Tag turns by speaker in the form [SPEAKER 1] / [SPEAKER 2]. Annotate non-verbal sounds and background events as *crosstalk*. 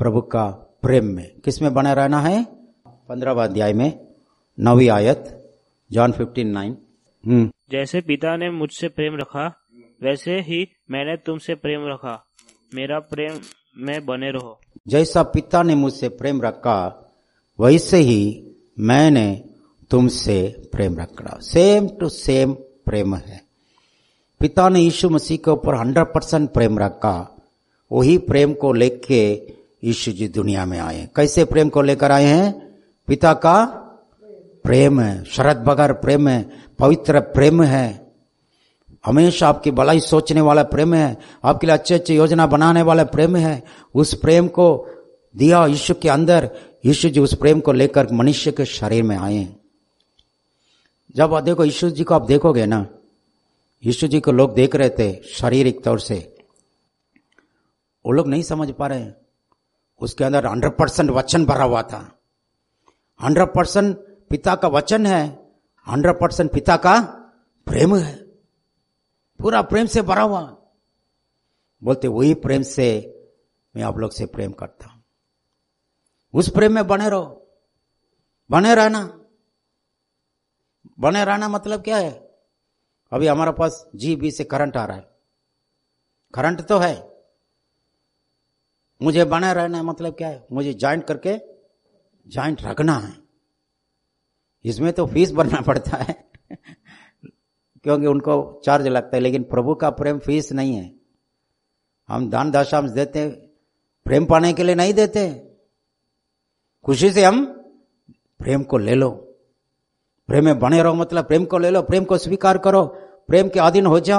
[SPEAKER 1] प्रभु का प्रेम में किस में बने रहना है पंद्रहवा अध्याय में नवी आयत जॉन फिफ्टीन नाइन
[SPEAKER 2] हम्म। जैसे पिता ने मुझसे प्रेम रखा वैसे ही मैंने तुमसे प्रेम रखा मेरा प्रेम में बने रहो
[SPEAKER 1] जैसा पिता ने मुझसे प्रेम रखा वैसे ही मैंने तुमसे प्रेम रखा सेम टू सेम प्रेम है पिता ने यीशु मसीह के ऊपर 100 परसेंट प्रेम रखा वही प्रेम को लेके यीशु जी दुनिया में आए कैसे प्रेम को लेकर आए हैं पिता का प्रेम है शरद बगर प्रेम है पवित्र प्रेम है हमेशा आपकी भलाई सोचने वाला प्रेम है आपके लिए अच्छे अच्छे योजना बनाने वाला प्रेम है उस प्रेम को दिया यीशु के अंदर यीशु जी उस प्रेम को लेकर मनुष्य के शरीर में आए जब देखो यीशु जी को आप देखोगे ना यीशु जी को लोग देख रहे थे शारीरिक तौर से वो लोग नहीं समझ पा रहे हैं उसके अंदर हंड्रेड परसेंट वचन भरा हुआ था हंड्रेड परसेंट पिता का वचन है हंड्रेड परसेंट पिता का प्रेम है पूरा प्रेम से भरा हुआ बोलते वही प्रेम से मैं आप लोग से प्रेम करता हूं उस प्रेम में बने रहो बने रहना बने रहना मतलब क्या है अभी हमारे पास जी बी से करंट आ रहा है करंट तो है मुझे बने रहना है मतलब क्या है मुझे ज्वाइंट करके ज्वाइंट रखना है इसमें तो फीस भरना पड़ता है *laughs* क्योंकि उनको चार्ज लगता है लेकिन प्रभु का प्रेम फीस नहीं है हम दान दशा देते प्रेम पाने के लिए नहीं देते खुशी से हम प्रेम को ले लो प्रेम में बने रहो मतलब प्रेम को ले लो प्रेम को स्वीकार करो प्रेम के अधीन हो जाओ